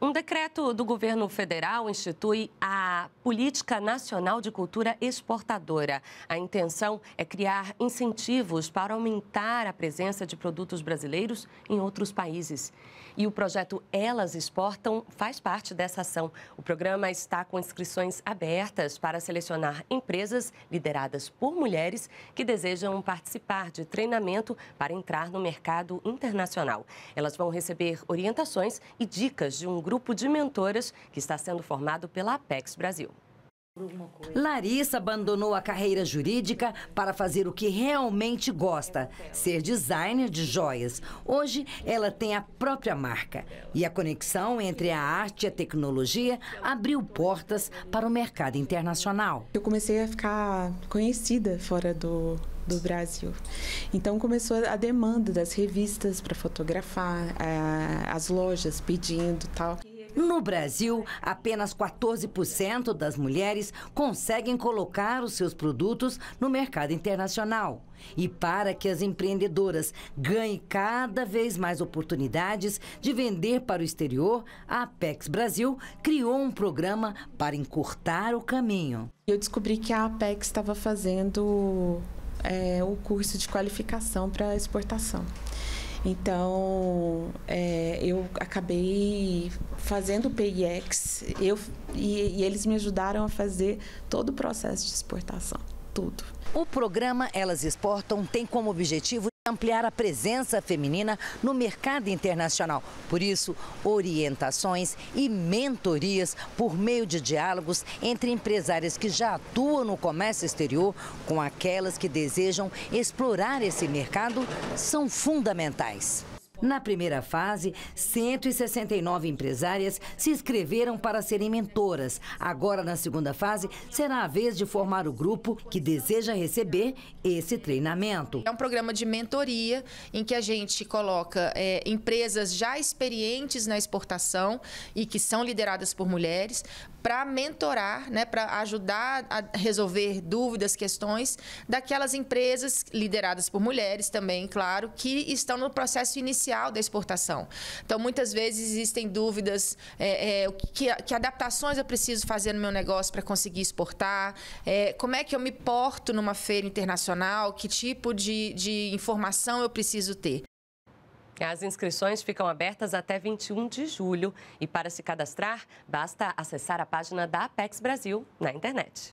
Um decreto do governo federal institui a Política Nacional de Cultura Exportadora. A intenção é criar incentivos para aumentar a presença de produtos brasileiros em outros países. E o projeto Elas Exportam faz parte dessa ação. O programa está com inscrições abertas para selecionar empresas lideradas por mulheres que desejam participar de treinamento para entrar no mercado internacional. Elas vão receber orientações e dicas de um grupo de mentoras que está sendo formado pela Apex Brasil. Larissa abandonou a carreira jurídica para fazer o que realmente gosta, ser designer de joias. Hoje, ela tem a própria marca. E a conexão entre a arte e a tecnologia abriu portas para o mercado internacional. Eu comecei a ficar conhecida fora do, do Brasil. Então começou a demanda das revistas para fotografar, eh, as lojas pedindo tal. No Brasil, apenas 14% das mulheres conseguem colocar os seus produtos no mercado internacional. E para que as empreendedoras ganhem cada vez mais oportunidades de vender para o exterior, a Apex Brasil criou um programa para encurtar o caminho. Eu descobri que a Apex estava fazendo é, o curso de qualificação para exportação. Então, é, eu acabei fazendo o PIX eu, e, e eles me ajudaram a fazer todo o processo de exportação, tudo. O programa Elas Exportam tem como objetivo ampliar a presença feminina no mercado internacional. Por isso, orientações e mentorias por meio de diálogos entre empresárias que já atuam no comércio exterior com aquelas que desejam explorar esse mercado são fundamentais. Na primeira fase, 169 empresárias se inscreveram para serem mentoras. Agora, na segunda fase, será a vez de formar o grupo que deseja receber esse treinamento. É um programa de mentoria em que a gente coloca é, empresas já experientes na exportação e que são lideradas por mulheres para mentorar, né, para ajudar a resolver dúvidas, questões daquelas empresas lideradas por mulheres também, claro, que estão no processo inicial da exportação. Então, muitas vezes existem dúvidas, é, é, que, que, adaptações eu preciso fazer no meu negócio para conseguir exportar, é, como é que eu me porto numa feira internacional, que tipo de, de informação eu preciso ter. As inscrições ficam abertas até 21 de julho e para se cadastrar, basta acessar a página da Apex Brasil na internet.